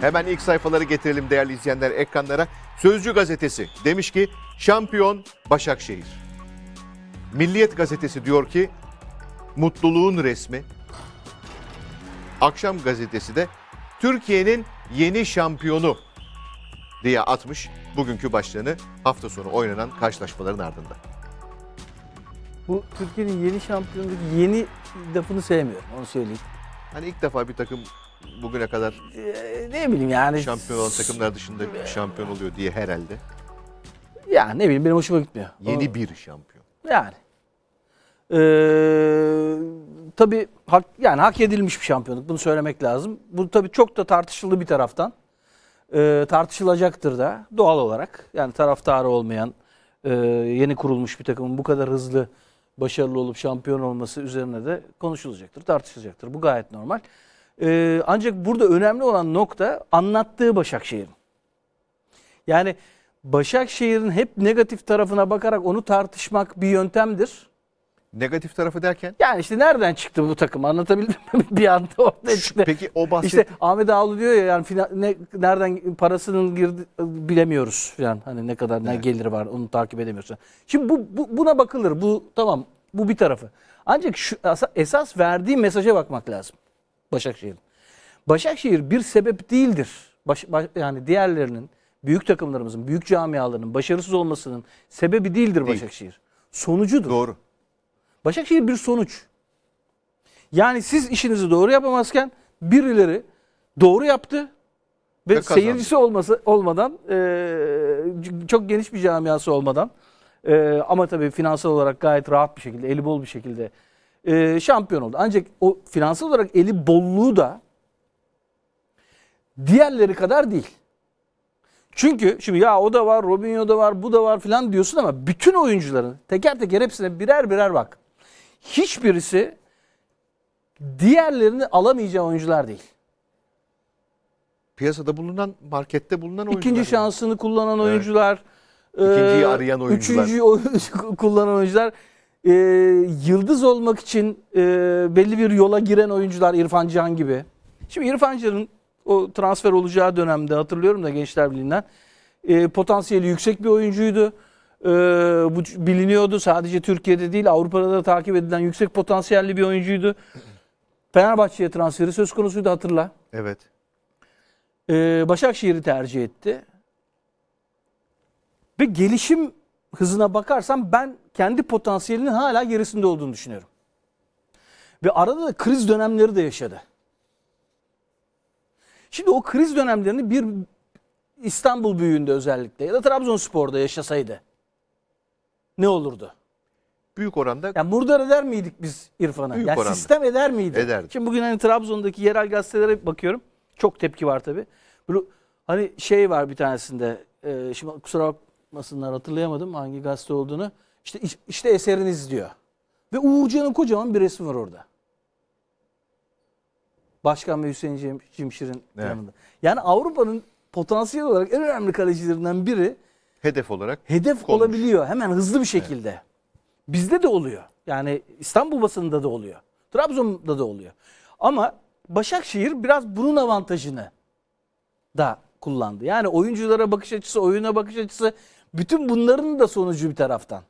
Hemen ilk sayfaları getirelim değerli izleyenler ekranlara. Sözcü gazetesi demiş ki şampiyon Başakşehir. Milliyet gazetesi diyor ki mutluluğun resmi. Akşam gazetesi de Türkiye'nin yeni şampiyonu diye atmış bugünkü başlığını hafta sonu oynanan karşılaşmaların ardında. Bu Türkiye'nin yeni şampiyonu yeni lafını sevmiyorum onu söyleyeyim. Hani ilk defa bir takım bugüne kadar ee, ne bileyim yani şampiyon olan takımlar dışında şampiyon oluyor diye herhalde. Ya ne bileyim benim hoşuma gitmiyor. Yeni bir şampiyon. Yani. Ee, tabii hak, yani hak edilmiş bir şampiyonluk bunu söylemek lazım. Bu tabii çok da tartışıldı bir taraftan. Ee, tartışılacaktır da doğal olarak. Yani taraftarı olmayan e, yeni kurulmuş bir takımın bu kadar hızlı başarılı olup şampiyon olması üzerine de konuşulacaktır, tartışılacaktır. Bu gayet normal. Ee, ancak burada önemli olan nokta anlattığı Başakşehir'in. Yani Başakşehir'in hep negatif tarafına bakarak onu tartışmak bir yöntemdir. Negatif tarafı derken? Yani işte nereden çıktı bu takım anlatabildim mi? bir anda orada? çıktı. Peki o bahset... İşte Ahmet Ağlı diyor ya yani final, ne, nereden parasının girdi bilemiyoruz falan. Hani ne kadar ne evet. geliri var onu takip edemiyorsun. Şimdi bu, bu buna bakılır. Bu tamam bu bir tarafı. Ancak şu esas verdiği mesaja bakmak lazım. Başakşehir. Başakşehir bir sebep değildir. Baş, baş, yani diğerlerinin, büyük takımlarımızın, büyük camialarının başarısız olmasının sebebi değildir Değil. Başakşehir. Sonucudur. Doğru. Başakşehir bir sonuç. Yani siz işinizi doğru yapamazken birileri doğru yaptı ve, ve seyircisi olması olmadan e, çok geniş bir camiası olmadan e, ama tabii finansal olarak gayet rahat bir şekilde, eli bol bir şekilde e, şampiyon oldu. Ancak o finansal olarak eli bolluğu da diğerleri kadar değil. Çünkü şimdi ya o da var, Robinho da var, bu da var filan diyorsun ama bütün oyuncuların teker teker hepsine birer birer bak. Hiçbirisi diğerlerini alamayacağı oyuncular değil. Piyasada bulunan, markette bulunan oyuncular. İkinci şansını yani. kullanan oyuncular. Evet. İkinciyi e, arayan oyuncular. Üçüncüyü kullanan oyuncular e, yıldız olmak için e, belli bir yola giren oyuncular İrfan Can gibi. Şimdi İrfan Can'ın o transfer olacağı dönemde hatırlıyorum da Gençler Birliği'nden e, potansiyeli yüksek bir oyuncuydu. E, bu biliniyordu sadece Türkiye'de değil Avrupa'da da takip edilen yüksek potansiyelli bir oyuncuydu. Fenerbahçe'ye transferi söz konusuydu hatırla. Evet. E, Başakşehir'i tercih etti. Ve gelişim hızına bakarsam ben kendi potansiyelinin hala gerisinde olduğunu düşünüyorum. Ve arada da kriz dönemleri de yaşadı. Şimdi o kriz dönemlerini bir İstanbul büyüğünde özellikle ya da Trabzonspor'da yaşasaydı ne olurdu? Büyük oranda. Yani murdar eder miydik biz İrfan'a? Büyük yani oranda. sistem eder miydi? Ederdi. Şimdi bugün hani Trabzon'daki yerel gazetelere bakıyorum. Çok tepki var tabii. Böyle hani şey var bir tanesinde. E, şimdi kusura bakmasınlar hatırlayamadım hangi gazete olduğunu. İşte, işte eseriniz diyor. Ve Uğurcan'ın kocaman bir resmi var orada. Başkan ve Hüseyin Cimşir'in evet. yanında. Yani Avrupa'nın potansiyel olarak en önemli kalecilerinden biri hedef olarak hedef konmuş. olabiliyor. Hemen hızlı bir şekilde. Evet. Bizde de oluyor. Yani İstanbul basınında da oluyor. Trabzon'da da oluyor. Ama Başakşehir biraz bunun avantajını da kullandı. Yani oyunculara bakış açısı, oyuna bakış açısı bütün bunların da sonucu bir taraftan.